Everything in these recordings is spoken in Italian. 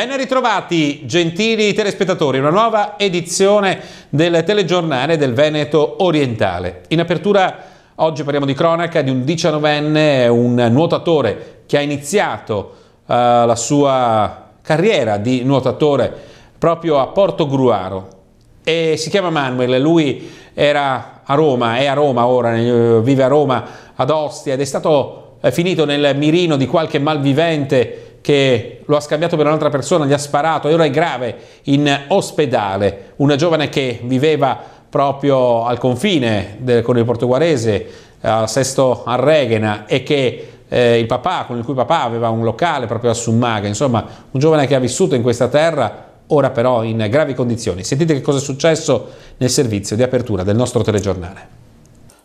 Ben ritrovati gentili telespettatori, una nuova edizione del telegiornale del Veneto Orientale. In apertura oggi parliamo di cronaca di un diciannovenne, un nuotatore che ha iniziato uh, la sua carriera di nuotatore proprio a Porto Gruaro e si chiama Manuel, lui era a Roma, è a Roma ora, vive a Roma ad Ostia ed è stato è eh, finito nel mirino di qualche malvivente che lo ha scambiato per un'altra persona, gli ha sparato e ora è grave in ospedale. Una giovane che viveva proprio al confine del, con il portoguarese, a Sesto Arreghena, e che eh, il papà, con il cui papà aveva un locale proprio a Summaga, insomma un giovane che ha vissuto in questa terra, ora però in gravi condizioni. Sentite che cosa è successo nel servizio di apertura del nostro telegiornale.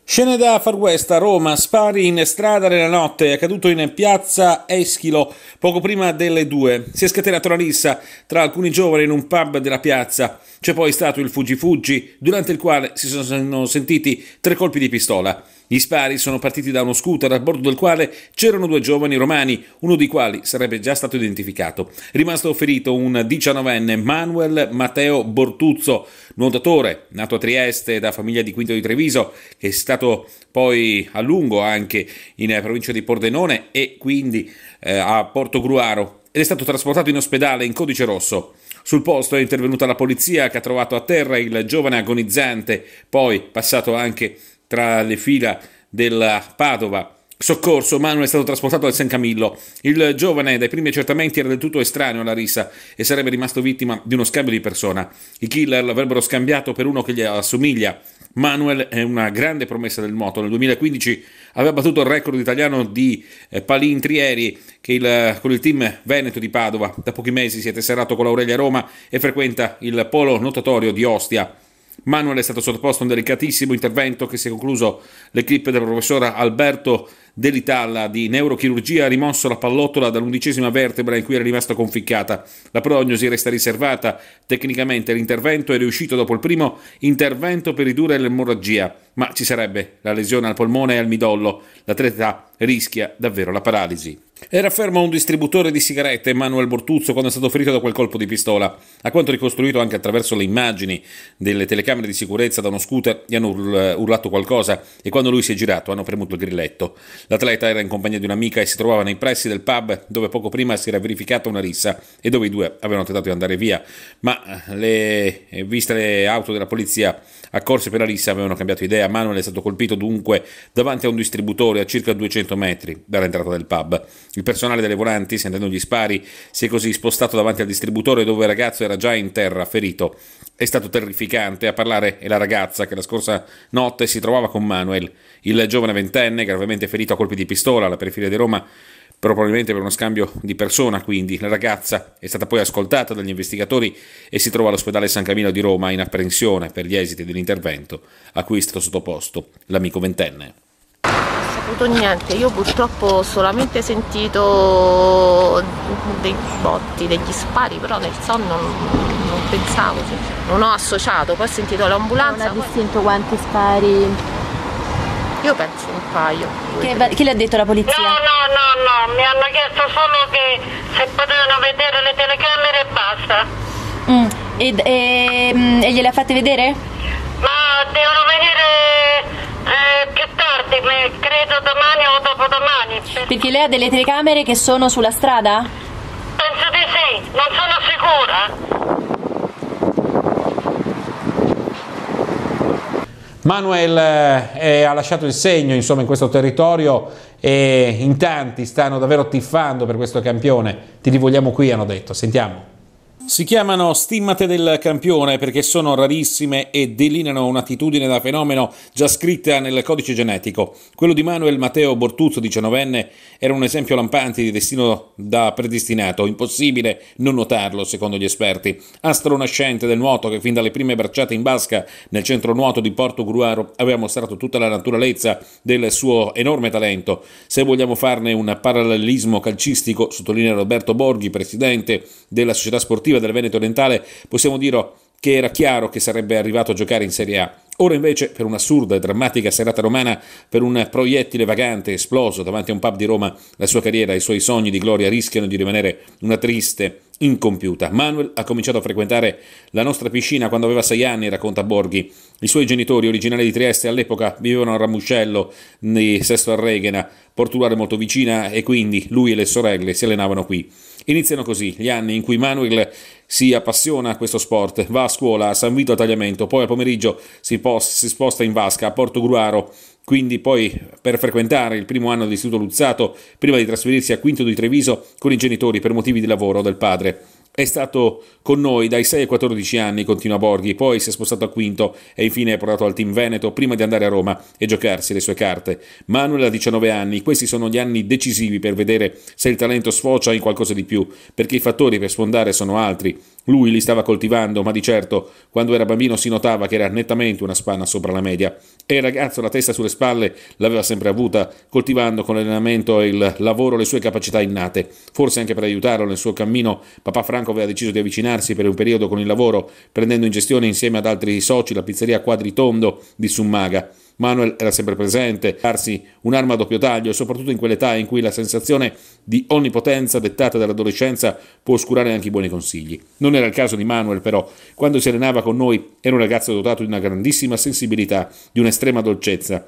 Scene da Far West a Roma, spari in strada nella notte, accaduto in piazza Eschilo poco prima delle due. Si è scatenata una rissa tra alcuni giovani in un pub della piazza. C'è poi stato il fuggi-fuggi, durante il quale si sono sentiti tre colpi di pistola. Gli spari sono partiti da uno scooter a bordo del quale c'erano due giovani romani, uno di quali sarebbe già stato identificato. Rimasto ferito un 19enne Manuel Matteo Bortuzzo, nuotatore, nato a Trieste da famiglia di Quinto di Treviso, che è stato poi a lungo anche in provincia di Pordenone e quindi eh, a Porto Gruaro ed è stato trasportato in ospedale in codice rosso. Sul posto è intervenuta la polizia che ha trovato a terra il giovane agonizzante, poi passato anche tra le fila della Padova. Soccorso, Manuel è stato trasportato al San Camillo. Il giovane, dai primi accertamenti, era del tutto estraneo alla rissa e sarebbe rimasto vittima di uno scambio di persona. I killer l'avrebbero scambiato per uno che gli assomiglia. Manuel è una grande promessa del moto. Nel 2015 aveva battuto il record italiano di eh, Palintrieri che il, con il team Veneto di Padova. Da pochi mesi si è tesserato con l'Aurelia Roma e frequenta il polo notatorio di Ostia. Manuel è stato sottoposto a un delicatissimo intervento che si è concluso. L'equipe del professor Alberto Dell'Italla di neurochirurgia ha rimosso la pallottola dall'undicesima vertebra in cui era rimasta conficcata. La prognosi resta riservata. Tecnicamente l'intervento è riuscito dopo il primo intervento per ridurre l'emorragia, ma ci sarebbe la lesione al polmone e al midollo. L'atleta rischia davvero la paralisi. Era fermo un distributore di sigarette Emanuele Bortuzzo quando è stato ferito da quel colpo di pistola. A quanto ricostruito anche attraverso le immagini delle telecamere di sicurezza da uno scooter, gli hanno urlato qualcosa e quando lui si è girato hanno premuto il grilletto. L'atleta era in compagnia di un'amica e si trovava nei pressi del pub dove poco prima si era verificata una rissa e dove i due avevano tentato di andare via, ma eh, le, viste le auto della polizia accorse per Alissa avevano cambiato idea, Manuel è stato colpito dunque davanti a un distributore a circa 200 metri dall'entrata del pub. Il personale delle volanti, sentendo gli spari, si è così spostato davanti al distributore dove il ragazzo era già in terra, ferito. È stato terrificante, a parlare è la ragazza che la scorsa notte si trovava con Manuel. Il giovane ventenne, gravemente ferito a colpi di pistola alla periferia di Roma, probabilmente per uno scambio di persona quindi. La ragazza è stata poi ascoltata dagli investigatori e si trova all'ospedale San Camillo di Roma in apprensione per gli esiti dell'intervento a cui è stato sottoposto l'amico ventenne Non ho saputo niente, io purtroppo ho solamente sentito dei botti, degli spari, però nel sonno non, non pensavo, non ho associato, poi ho sentito l'ambulanza. Non ha distinto quanti spari? Io penso paio. Che, chi le ha detto la polizia? No, no, no, no, mi hanno chiesto solo che se potevano vedere le telecamere e basta. Mm. E, e, ehm, e gliele ha fatte vedere? Ma devono venire eh, più tardi, credo domani o dopodomani. Perché lei ha delle telecamere che sono sulla strada? Penso di sì, non sono sicura. Manuel eh, ha lasciato il segno insomma, in questo territorio e in tanti stanno davvero tiffando per questo campione. Ti rivolgiamo qui, hanno detto. Sentiamo. Si chiamano stimmate del campione perché sono rarissime e delineano un'attitudine da fenomeno già scritta nel codice genetico. Quello di Manuel Matteo Bortuzzo, 19enne, era un esempio lampante di destino da predestinato, impossibile non notarlo secondo gli esperti. Astro nascente del nuoto che fin dalle prime bracciate in basca nel centro nuoto di Porto Gruaro aveva mostrato tutta la naturalezza del suo enorme talento. Se vogliamo farne un parallelismo calcistico, sottolinea Roberto Borghi, presidente della società sportiva prospettiva del Veneto Orientale possiamo dire che era chiaro che sarebbe arrivato a giocare in Serie A Ora invece, per un'assurda e drammatica serata romana, per un proiettile vagante esploso davanti a un pub di Roma, la sua carriera e i suoi sogni di gloria rischiano di rimanere una triste incompiuta. Manuel ha cominciato a frequentare la nostra piscina quando aveva sei anni, racconta Borghi. I suoi genitori, originali di Trieste, all'epoca vivevano a Ramuscello, di Sesto Arreghena, portuale molto vicina, e quindi lui e le sorelle si allenavano qui. Iniziano così gli anni in cui Manuel si appassiona a questo sport, va a scuola a San Vito a Tagliamento, poi al pomeriggio si post, si sposta in vasca a Porto Gruaro, quindi poi per frequentare il primo anno dell'Istituto Luzzato, prima di trasferirsi a Quinto di Treviso con i genitori per motivi di lavoro del padre. È stato con noi dai 6 ai 14 anni, continua Borghi, poi si è spostato a Quinto e infine è portato al team Veneto prima di andare a Roma e giocarsi le sue carte. Manuel ha 19 anni, questi sono gli anni decisivi per vedere se il talento sfocia in qualcosa di più, perché i fattori per sfondare sono altri. Lui li stava coltivando, ma di certo, quando era bambino si notava che era nettamente una spanna sopra la media. E il ragazzo la testa sulle spalle l'aveva sempre avuta, coltivando con l'allenamento e il lavoro le sue capacità innate. Forse anche per aiutarlo nel suo cammino, papà Franco aveva deciso di avvicinarsi per un periodo con il lavoro, prendendo in gestione insieme ad altri soci la pizzeria Quadritondo di Summaga. Manuel era sempre presente, darsi un'arma a doppio taglio, soprattutto in quell'età in cui la sensazione di onnipotenza dettata dall'adolescenza può oscurare anche i buoni consigli. Non era il caso di Manuel, però, quando si allenava con noi era un ragazzo dotato di una grandissima sensibilità, di un'estrema dolcezza,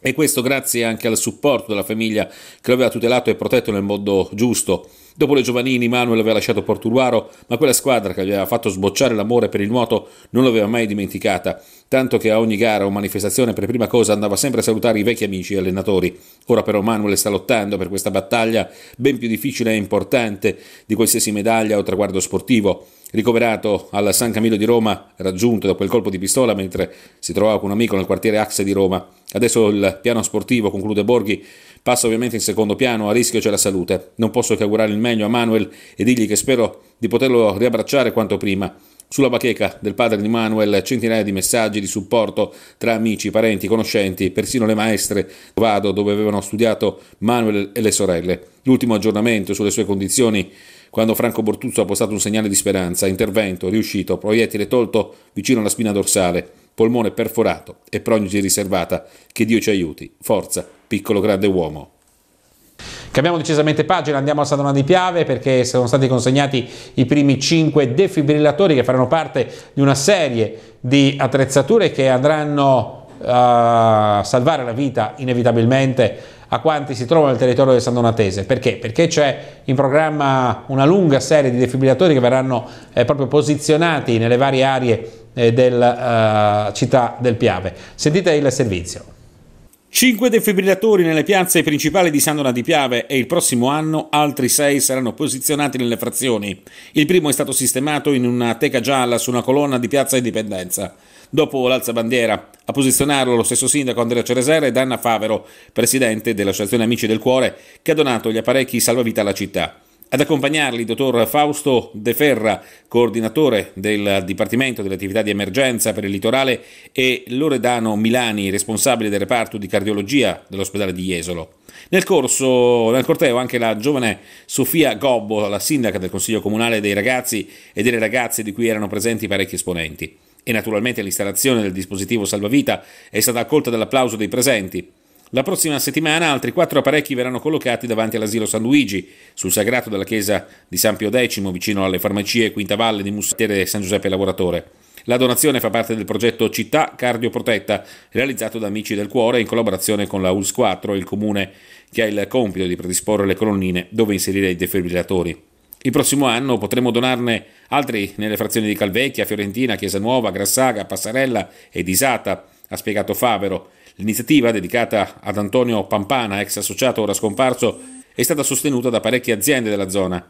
e questo grazie anche al supporto della famiglia che lo aveva tutelato e protetto nel modo giusto. Dopo le giovanili Manuel aveva lasciato Porturuaro, ma quella squadra che gli aveva fatto sbocciare l'amore per il nuoto non l'aveva mai dimenticata tanto che a ogni gara o manifestazione per prima cosa andava sempre a salutare i vecchi amici e allenatori. Ora però Manuel sta lottando per questa battaglia ben più difficile e importante di qualsiasi medaglia o traguardo sportivo. Ricoverato al San Camillo di Roma, raggiunto da quel colpo di pistola mentre si trovava con un amico nel quartiere Axe di Roma. Adesso il piano sportivo, conclude Borghi, passa ovviamente in secondo piano, a rischio c'è la salute. Non posso che augurare il meglio a Manuel e dirgli che spero di poterlo riabbracciare quanto prima. Sulla bacheca del padre di Manuel centinaia di messaggi di supporto tra amici, parenti, conoscenti, persino le maestre Vado dove avevano studiato Manuel e le sorelle. L'ultimo aggiornamento sulle sue condizioni quando Franco Bortuzzo ha postato un segnale di speranza, intervento, riuscito, proiettile tolto vicino alla spina dorsale, polmone perforato e prognosi riservata. Che Dio ci aiuti. Forza, piccolo grande uomo. Cambiamo decisamente pagina, andiamo a San Donato di Piave perché sono stati consegnati i primi 5 defibrillatori che faranno parte di una serie di attrezzature che andranno a salvare la vita inevitabilmente a quanti si trovano nel territorio del San Donatese. Perché? Perché c'è in programma una lunga serie di defibrillatori che verranno eh, proprio posizionati nelle varie aree eh, della eh, città del Piave. Sentite il servizio. Cinque defibrillatori nelle piazze principali di San Donato di Piave e il prossimo anno altri sei saranno posizionati nelle frazioni. Il primo è stato sistemato in una teca gialla su una colonna di Piazza Indipendenza. Dopo l'alzabandiera, a posizionarlo lo stesso sindaco Andrea Ceresera e Anna Favero, presidente dell'Associazione Amici del Cuore, che ha donato gli apparecchi salvavita alla città. Ad accompagnarli il dottor Fausto De Ferra, coordinatore del Dipartimento delle attività di emergenza per il litorale, e Loredano Milani, responsabile del reparto di cardiologia dell'ospedale di Jesolo. Nel corso, nel corteo, anche la giovane Sofia Gobbo, la sindaca del Consiglio Comunale dei ragazzi e delle ragazze di cui erano presenti parecchi esponenti. E naturalmente l'installazione del dispositivo salvavita è stata accolta dall'applauso dei presenti. La prossima settimana altri quattro apparecchi verranno collocati davanti all'asilo San Luigi, sul sagrato della chiesa di San Pio X, vicino alle farmacie Quinta Valle di Mussatiere San Giuseppe Lavoratore. La donazione fa parte del progetto Città Cardioprotetta, realizzato da Amici del Cuore in collaborazione con la ULS 4 il comune che ha il compito di predisporre le colonnine dove inserire i defibrillatori. Il prossimo anno potremo donarne altri nelle frazioni di Calvecchia, Fiorentina, Chiesa Nuova, Grassaga, Passarella e Disata, ha spiegato Favero L'iniziativa, dedicata ad Antonio Pampana, ex associato ora scomparso, è stata sostenuta da parecchie aziende della zona.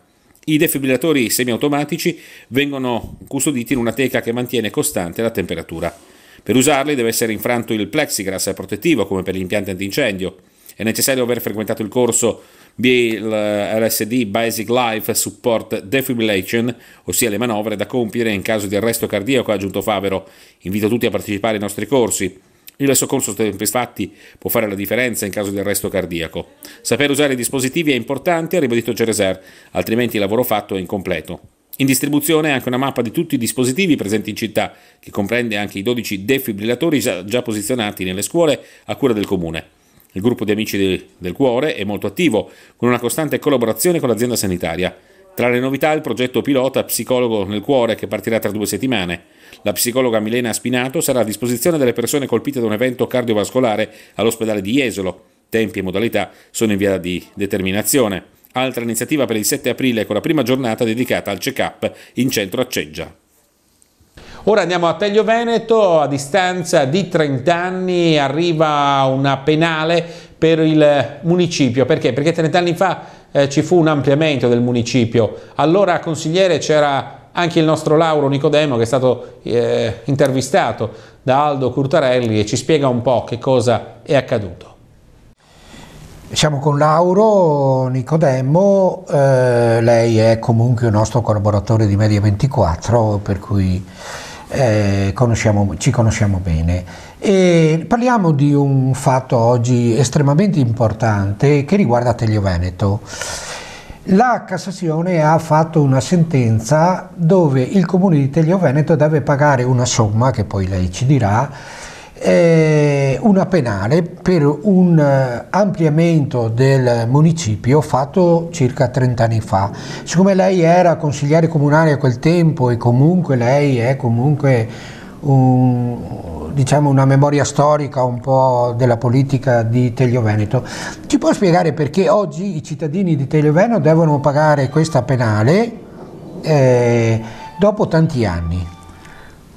I defibrillatori semiautomatici vengono custoditi in una teca che mantiene costante la temperatura. Per usarli deve essere infranto il plexiglass protettivo come per gli impianti antincendio. È necessario aver frequentato il corso BLSD Basic Life Support Defibrillation, ossia le manovre da compiere in caso di arresto cardiaco, ha aggiunto Favero. Invito tutti a partecipare ai nostri corsi. Il soccorso tempestati può fare la differenza in caso di arresto cardiaco. Sapere usare i dispositivi è importante, ha ribadito Cereser, altrimenti il lavoro fatto è incompleto. In distribuzione è anche una mappa di tutti i dispositivi presenti in città, che comprende anche i 12 defibrillatori già posizionati nelle scuole a cura del comune. Il gruppo di amici del cuore è molto attivo, con una costante collaborazione con l'azienda sanitaria. Tra le novità il progetto pilota Psicologo nel cuore che partirà tra due settimane. La psicologa Milena Spinato sarà a disposizione delle persone colpite da un evento cardiovascolare all'ospedale di Jesolo. Tempi e modalità sono in via di determinazione. Altra iniziativa per il 7 aprile con la prima giornata dedicata al check-up in centro a Ceggia. Ora andiamo a Teglio Veneto, a distanza di 30 anni arriva una penale per il eh, municipio, perché? Perché 30 anni fa eh, ci fu un ampliamento del municipio, allora consigliere c'era anche il nostro Lauro Nicodemo che è stato eh, intervistato da Aldo Curtarelli e ci spiega un po' che cosa è accaduto. Siamo con Lauro Nicodemo, eh, lei è comunque un nostro collaboratore di Media 24, per cui eh, conosciamo, ci conosciamo bene. E parliamo di un fatto oggi estremamente importante che riguarda Teglio Veneto. La Cassazione ha fatto una sentenza dove il comune di Teglio Veneto deve pagare una somma, che poi lei ci dirà, una penale per un eh, ampliamento del municipio fatto circa 30 anni fa. Siccome lei era consigliere comunale a quel tempo e comunque lei è comunque un, diciamo una memoria storica un po' della politica di Teglio Veneto, ci può spiegare perché oggi i cittadini di Teglio Veneto devono pagare questa penale eh, dopo tanti anni?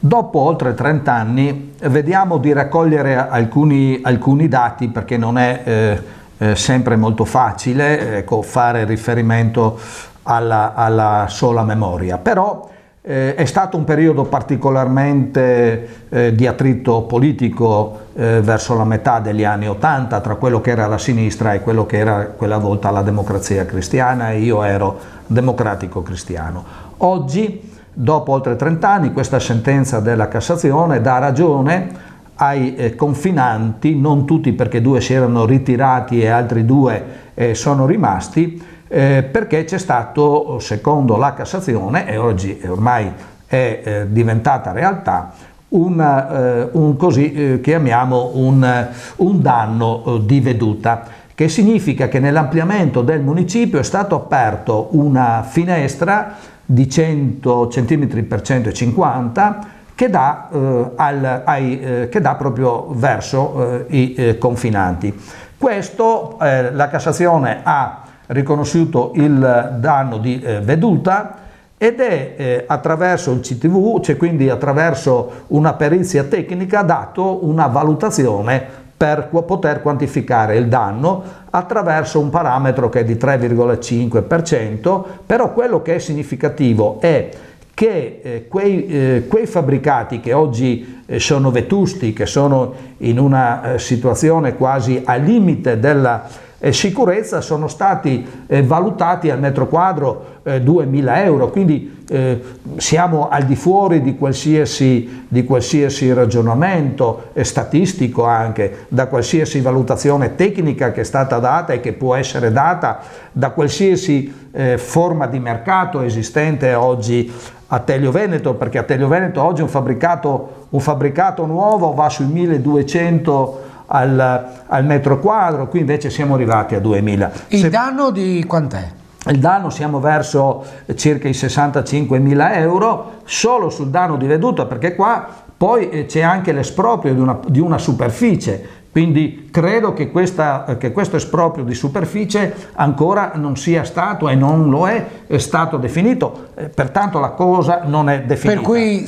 Dopo oltre 30 anni vediamo di raccogliere alcuni, alcuni dati perché non è eh, eh, sempre molto facile ecco, fare riferimento alla, alla, sola memoria, però eh, è stato un periodo particolarmente eh, di attrito politico eh, verso la metà degli anni 80 tra quello che era la sinistra e quello che era quella volta la democrazia cristiana e io ero democratico cristiano. Oggi Dopo oltre 30 anni questa sentenza della Cassazione dà ragione ai eh, confinanti, non tutti perché due si erano ritirati e altri due eh, sono rimasti, eh, perché c'è stato, secondo la Cassazione, e oggi ormai è diventata realtà, un, un così chiamiamo un, un danno di veduta che significa che nell'ampliamento del municipio è stato aperto una finestra di 100 cm per 150 che dà, eh, al, ai, eh, che dà proprio verso eh, i eh, confinanti. Questo eh, la Cassazione ha riconosciuto il danno di veduta ed è attraverso il CTV, cioè quindi attraverso una perizia tecnica, dato una valutazione per poter quantificare il danno attraverso un parametro che è di 3,5%, però quello che è significativo è che eh, quei, eh, quei, fabbricati che oggi eh, sono vetusti, che sono in una eh, situazione quasi al limite della eh, sicurezza sono stati eh, valutati al metro quadro 2.000 eh, euro, quindi eh, siamo al di fuori di qualsiasi, di qualsiasi ragionamento eh, statistico anche, da qualsiasi valutazione tecnica che è stata data e che può essere data, da qualsiasi forma di mercato esistente oggi a Telio Veneto, perché a Telio Veneto oggi un fabbricato, un fabbricato nuovo va sui 1200 euro al, al metro quadro, qui invece siamo arrivati a 2000. Il Se... danno di quant'è? Il danno siamo verso circa i 65 mila euro solo sul danno di veduta perché qua poi eh, c'è anche l'esproprio di una, di una superficie quindi credo che, questa, che, questo esproprio di superficie ancora non sia stato e non lo è, è eh, stato definito, eh, pertanto la cosa non è definita. Per cui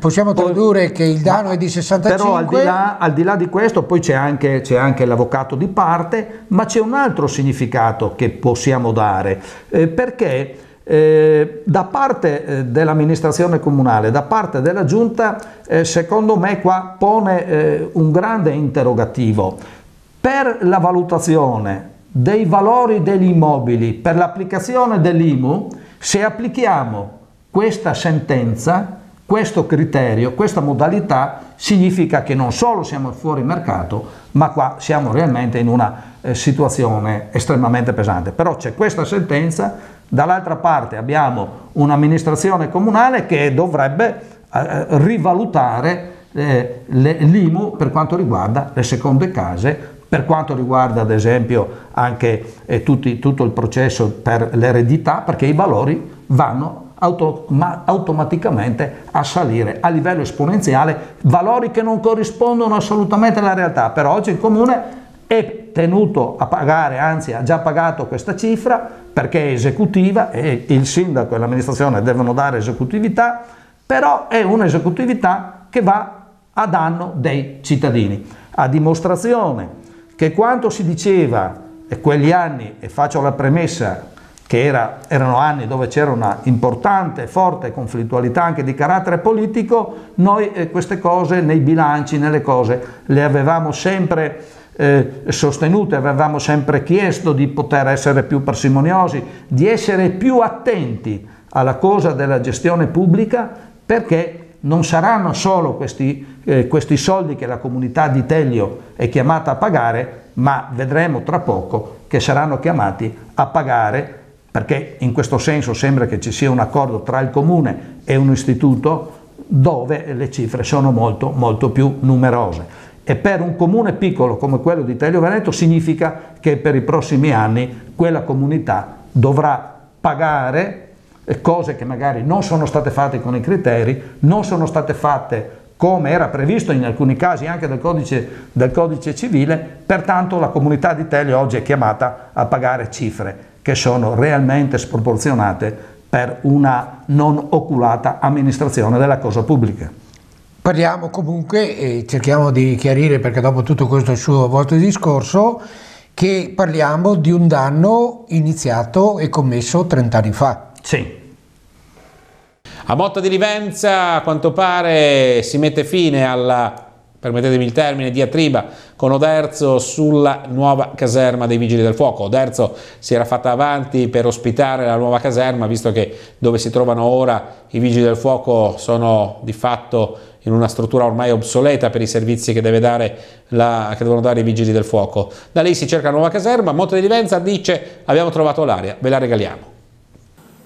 possiamo tradurre che il danno ma, è di 65. Però al di là, al di, là di questo poi c'è anche, anche l'avvocato di parte, ma c'è un altro significato che possiamo dare, eh, perché eh, da parte eh, dell'amministrazione comunale, da parte della giunta, eh, secondo me qua pone eh, un grande interrogativo per la valutazione dei valori degli immobili, per l'applicazione dell'IMU, se applichiamo questa sentenza, questo criterio, questa modalità, significa che non solo siamo fuori mercato, ma qua siamo realmente in una eh, situazione estremamente pesante. Però c'è questa sentenza Dall'altra parte abbiamo un'amministrazione comunale che dovrebbe eh, eh rivalutare eh, l'IMU per quanto riguarda le seconde case, per quanto riguarda ad esempio anche eh, tutti, tutto il processo per l'eredità, perché i valori vanno auto, automaticamente a salire a livello esponenziale, valori che non corrispondono assolutamente alla realtà. però oggi il comune è tenuto a pagare, anzi ha già pagato questa cifra perché è esecutiva e il sindaco e l'amministrazione devono dare esecutività, però è un'esecutività che va a danno dei cittadini, a dimostrazione che quanto si diceva e quegli anni, e faccio la premessa che era, erano anni dove c'era una importante, forte conflittualità anche di carattere politico, noi eh, queste cose nei bilanci, nelle cose, le avevamo sempre eh, sostenute, avevamo sempre chiesto di poter essere più parsimoniosi, di essere più attenti alla cosa della gestione pubblica perché non saranno solo questi, eh, questi soldi che la comunità di Teglio è chiamata a pagare, ma vedremo tra poco che saranno chiamati a pagare, perché in questo senso sembra che ci sia un accordo tra il comune e un istituto dove le cifre sono molto, molto più numerose e per un comune piccolo come quello di Teglio Veneto significa che per i prossimi anni quella comunità dovrà pagare eh, cose che magari non sono state fatte con i criteri, non sono state fatte come era previsto in alcuni casi anche dal codice, dal codice civile, pertanto la comunità di Telio oggi è chiamata a pagare cifre che sono realmente sproporzionate per una non oculata amministrazione della cosa pubblica parliamo comunque e cerchiamo di chiarire perché dopo tutto questo suo vostro discorso che parliamo di un danno iniziato e commesso 30 anni fa. Sì. A Motta di Livenza a quanto pare si mette fine alla permettetemi il termine, diatriba con Oderzo sulla nuova caserma dei Vigili del Fuoco. Oderzo si era fatta avanti per ospitare la nuova caserma, visto che dove si trovano ora i Vigili del Fuoco sono di fatto in una struttura ormai obsoleta per i servizi che, dare la, che devono dare i Vigili del Fuoco. Da lì si cerca la nuova caserma, Monte di Livenza dice abbiamo trovato l'aria, ve la regaliamo.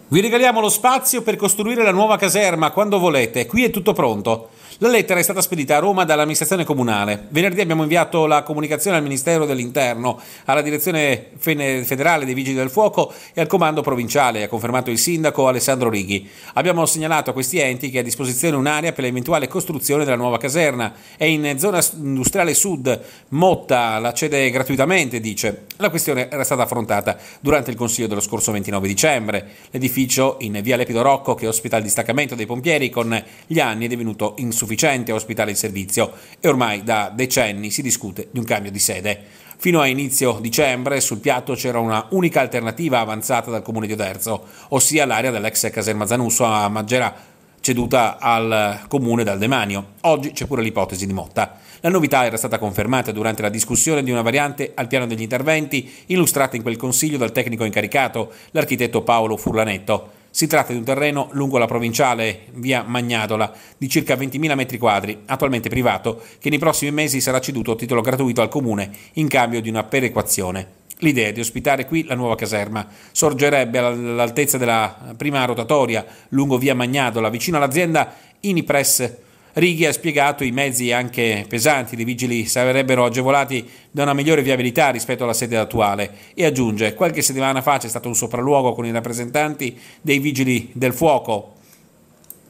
Vi regaliamo lo spazio per costruire la nuova caserma quando volete, qui è tutto pronto. La lettera è stata spedita a Roma dall'amministrazione comunale. Venerdì abbiamo inviato la comunicazione al Ministero dell'Interno, alla Direzione Federale dei Vigili del Fuoco e al Comando Provinciale, ha confermato il sindaco Alessandro Righi. Abbiamo segnalato a questi enti che è a disposizione un'area per l'eventuale costruzione della nuova caserna. È in zona industriale sud, Motta la cede gratuitamente, dice. La questione era stata affrontata durante il Consiglio dello scorso 29 dicembre. L'edificio in via Lepido Rocco, che ospita il distaccamento dei pompieri, con gli anni è divenuto insufficiente sufficiente a ospitare il servizio e ormai da decenni si discute di un cambio di sede. Fino a inizio dicembre sul piatto c'era una unica alternativa avanzata dal comune di Oderzo, ossia l'area dell'ex caserma Zanusso a Maggera ceduta al comune dal demanio. Oggi c'è pure l'ipotesi di Motta. La novità era stata confermata durante la discussione di una variante al piano degli interventi illustrata in quel consiglio dal tecnico incaricato, l'architetto Paolo Furlanetto. Si tratta di un terreno lungo la provinciale via Magnadola di circa 20.000 metri quadri, attualmente privato, che nei prossimi mesi sarà ceduto a titolo gratuito al comune in cambio di una perequazione. L'idea è di ospitare qui la nuova caserma sorgerebbe all'altezza della prima rotatoria lungo via Magnadola, vicino all'azienda Inipress Righi ha spiegato i mezzi anche pesanti dei vigili sarebbero agevolati da una migliore viabilità rispetto alla sede attuale e aggiunge qualche settimana fa c'è stato un sopralluogo con i rappresentanti dei vigili del fuoco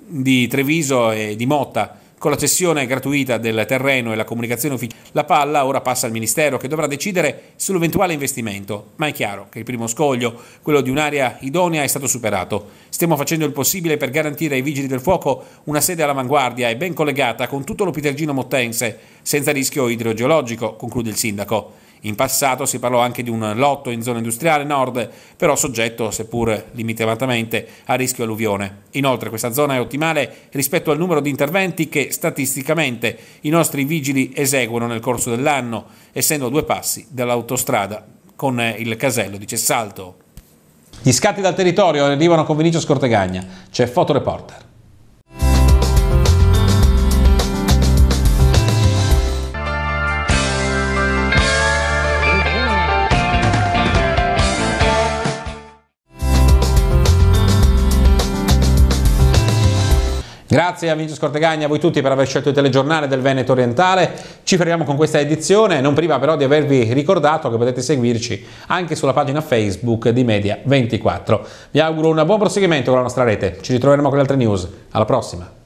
di Treviso e di Motta con la cessione gratuita del terreno e la comunicazione ufficiale, la palla ora passa al Ministero che dovrà decidere sull'eventuale investimento, ma è chiaro che il primo scoglio, quello di un'area idonea, è stato superato. Stiamo facendo il possibile per garantire ai Vigili del Fuoco una sede all'avanguardia e ben collegata con tutto l'Opitergino Mottense, senza rischio idrogeologico, conclude il sindaco. In passato si parlò anche di un lotto in zona industriale nord, però soggetto, seppur limitatamente, a rischio alluvione. Inoltre questa zona è ottimale rispetto al numero di interventi che statisticamente i nostri vigili eseguono nel corso dell'anno, essendo a due passi dall'autostrada con il casello di Cessalto. Gli scatti dal territorio arrivano con Vinicio Scortegagna, c'è Fotoreporter. Grazie a Vincenzo Scortegagni, a voi tutti per aver scelto il telegiornale del Veneto Orientale. Ci fermiamo con questa edizione, non prima però di avervi ricordato che potete seguirci anche sulla pagina Facebook di Media24. Vi auguro un buon proseguimento con la nostra rete. Ci ritroveremo con le altre news. Alla prossima!